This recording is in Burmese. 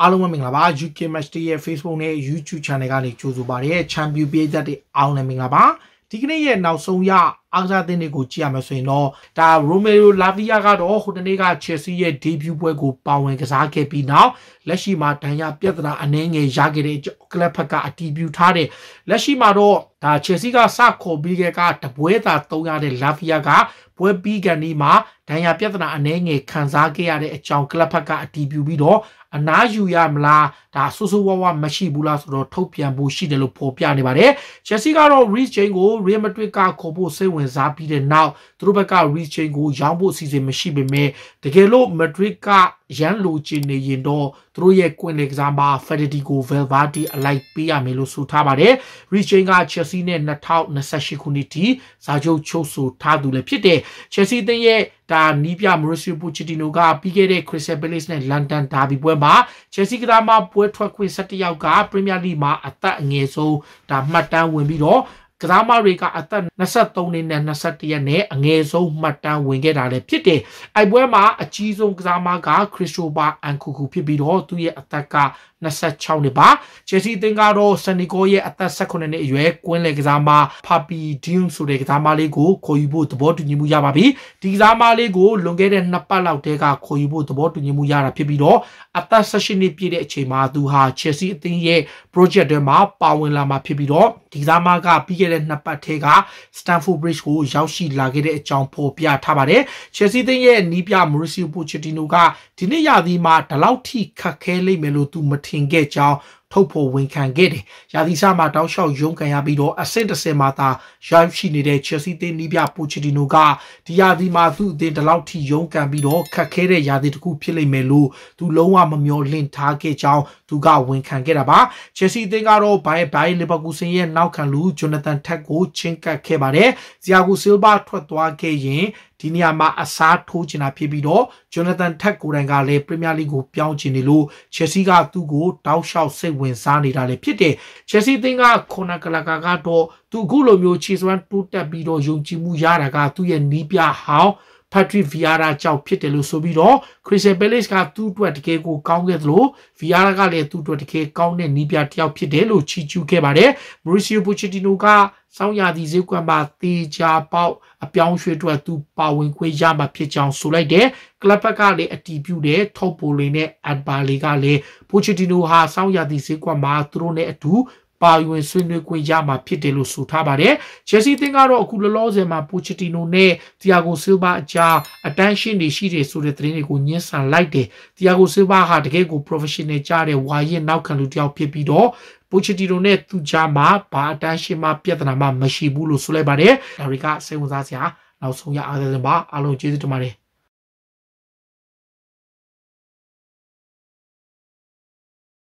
အားလုံးပဲမင်္ဂလာပါ UK Match Day ရဲ့ Facebook နဲ့ YouTube Channel ကနေကြိုဆိုပါရစေ Champion Page တွေအားလုံးမင်္ဂလာပါဒီကနေ့ရဲ့နောက်ဆုံးရအားကစားအသင်းတွေကိုကြည့်ရမယ်ဆိုရင်တော့ဒါရိုမေရိုလာဗီယာကတော့ဟိုတနေ့ကချယ်ဆီရဲ့ debut ပွဲကိုပါဝင်ကစားခဲ့ပြီးနောက်လက်ရှိမှာဒဏ်ရာပြဿနာအနည်းငယ်ရခဲ့တဲ့ကလပ်ဖက်ကအတီးပြူထားတဲ့လက်ရှိမှာတော့ဒါချယ်ဆီကစခေါ်ပြီးခဲ့ကတပွဲသာတုံးရတဲ့လာဗီယာကပွဲပြီးကန်ဒီမှာဒဏ်ရာပြဿနာအနည်းငယ်ခံစားခဲ့ရတဲ့အကြောင်းကလပ်ဖက်ကအတီးပြူပြီးတော့အနားယူရမလားဒါဆူဆူဝါဝါမရှိဘူးလားဆိုတော့ထုတ်ပြန်ဖို့ရှိတယ်လို့ဖော်ပြနေပါတယ်ချယ်ဆီကတော့ Reece James ကို Real Madrid ကခေါ်ဖို့စိတ်ဝင်ဝင်စားပြီးတဲ့နောက်သူတို့ဘက်က rechain ကိုရောင်းဖို့အစီအစဉ်မရှိပေမဲ့တကယ်လို့ Madrid ကရန်လိုချင်နေရင်တော့သူတို့ရဲ့ကွင်လေကစားမှာ Federico ကို Valverde အလိုက်ပေးရမယ်လို့ဆိုထားပါတယ်။ rechain က Chelsea နဲ့2028ခုနှစ်ထိစာချုပ်ချုပ်ဆိုထားသူလည်းဖြစ်တဲ့ Chelsea တင်ရဲ့ဒါနီးပြ Mauricio Pochettino ကပြီးခဲ့တဲ့ Crystal Palace နဲ့ London Derby ပွဲမှာ Chelsea ကစားမပွဲထွက်ခွင့်17ယောက်က Premier League မှာအသက်အငယ်ဆုံးဒါမှတ်တမ်းဝင်ပြီးတော့ကစားမတွေကအသက်23နှစ်နဲ့21ရက်နဲ့အငယ်ဆုံးမှတ်တမ်းဝင်ခဲ့တာလည်းဖြစ်တယ်။အိုက်ပွဲမှာအကြီးဆုံးကစားမကခရစ္စတိုဘာအန်ကူကူဖြစ်ပြီးတော့သူ့ရဲ့အသက်က26နှစ်ပါချယ်ဆီအသင်းကတော့ဆန်နီကိုရဲ့အသက်18နှစ်အရွယ်ကွင်းလေကစားမပါပီဒီယွန်ဆိုတဲ့ကစားမလေးကိုခေါ်ယူဖို့သဘောတူညီမှုရပါပြီဒီကစားမလေးကိုလွန်ခဲ့တဲ့နှစ်ပတ်လောက်တည်းကခေါ်ယူဖို့သဘောတူညီမှုရတာဖြစ်ပြီးတော့အသက်18နှစ်ပြည့်တဲ့အချိန်မှာသူဟာချယ်ဆီအသင်းရဲ့ project တွေမှာပါဝင်လာမှာဖြစ်ပြီးတော့ဒီကစားမကပြီးခဲ့တဲ့နှစ်ပတ်ထဲက Stanford Bridge ကိုရောက်ရှိလာခဲ့တဲ့အကြောင်းဖော်ပြထားပါတယ်ချယ်ဆီအသင်းရဲ့နီးပြ Mauricio Pochettino ကဒီနေ့ရသည်မှာဒီလောက်ထိခက်ခဲလိမ့်မယ်လို့သူမထင် can get y'all ထုတ်ဖော်ဝန်ခံခဲ့တယ်။ရာသီစမှာတောက်လျှောက်ရုံးခံရပြီးတော့အဆင့်တစ်ဆင့်မှာသာရောက်ရှိနေတဲ့ Chelsea သင်းနီးပြပိုချီတီနိုကဒီရာသီမှာသူ့အသင်းဒီလောက်ထိရုံးခံပြီးတော့ခက်ခဲတဲ့ရာသီတစ်ခုဖြစ်လိမ့်မယ်လို့သူလုံးဝမမျှော်လင့်ထားခဲ့ကြောင်းသူကဝန်ခံခဲ့တာပါ။ Chelsea သင်းကတော့ Bayern Bayern Leverkusen ရဲ့နောက်ခံလူ Jonathan Tah ကိုချင်းကပ်ခဲ့ပါတယ်။ Thiago Silva ထွက်သွားခဲ့ရင်ဒီနေရာမှာအစားထိုးချင်တာဖြစ်ပြီးတော့ Jonathan Tah ကိုယ်တိုင်ကလည်း Premier League ကိုပြောင်းချင်နေလို့ Chelsea ကသူ့ကိုတောက်လျှောက်စိတ်ဝင်စားနေတာလည်းဖြစ်တယ်။ချက်စီသင်းကခေါနာကလာကာကတော့သူအခုလိုမျိုးခြေစွမ်းတိုးတက်ပြီးတော့ယုံကြည်မှုရတာက သူ့ရဲ့နီးပြဟောင်း Patrick Vieira ကြောင့်ဖြစ်တယ်လို့ဆိုပြီးတော့ Crystal Palace ကသူ့အတွက်တကယ်ကိုကောင်းခဲ့သလို Vieira ကလည်းသူ့အတွက်တကယ်ကောင်းတဲ့နီးပြတယောက်ဖြစ်တယ်လို့ချီးကျူးခဲ့ပါတယ် Mauricio Pochettino ကစောင်းရသည့်ဈေးကွက်မှာတေချာပေါက်အပြောင်းရွှေ့အတွက်သူပါဝင်ခွင့်ရမှာဖြစ်ကြောင်းဆိုလိုက်တယ်ကလပ်ဘက်ကလည်းအတီးပြုတယ်ထော့ပိုလီနဲ့အန်ပါလီကလည်းပိုချီတီနိုဟာစောင်းရသည့်ဈေးကွက်မှာသူတို့နဲ့အတူပါဝင်ဆွေးနွေးခွင့်ရမှာဖြစ်တယ်လို့ဆိုထားပါတယ်။ဂျက်စီသင်းကတော့အခုလောလောဆယ်မှာပူချတီနိုနဲ့တီယာဂိုဆီလ်ဗာအကြားအတန်းရှင်းနေရှိတယ်ဆိုတဲ့သတင်းတွေကိုညှင်းဆန်လိုက်တယ်။တီယာဂိုဆီလ်ဗာဟာတကယ်ကို professional ကြားတဲ့ဝါရင်နောက်ခံလူတစ်ယောက်ဖြစ်ပြီးတော့ပူချတီနိုနဲ့သူကြားမှာဘာအတန်းရှင်းမှပြဿနာမှမရှိဘူးလို့ဆိုလိုက်ပါတယ်။ဒါတွေကစိတ်ဝင်စားစရာနောက်ဆုံးရအားလုံးပါအားလုံးကျေးဇူးတင်ပါတယ်။